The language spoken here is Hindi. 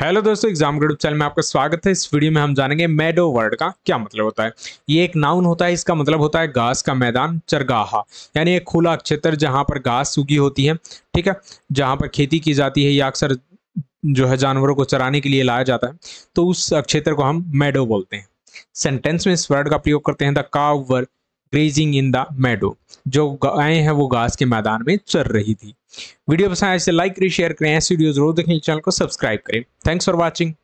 हेलो दोस्तों एग्जाम ग्रुप चैनल में आपका स्वागत है इस वीडियो में हम जानेंगे मेडो वर्ड का क्या मतलब होता है ये एक नाउन होता है इसका मतलब होता है घास का मैदान चरगाहा यानी एक खुला क्षेत्र जहाँ पर घास सूखी होती है ठीक है जहां पर खेती की जाती है या अक्सर जो है जानवरों को चराने के लिए लाया जाता है तो उस क्षेत्र को हम मेडो बोलते हैं सेंटेंस में इस वर्ड का प्रयोग करते हैं द काव वर ग्रेजिंग इन द मेडो जो गायें हैं वो घास के मैदान में चर रही थी वीडियो पसंद आए तो लाइक करें शेयर करें ऐसी वीडियो जरूर देखें चैनल को सब्सक्राइब करें थैंक्स फॉर वॉचिंग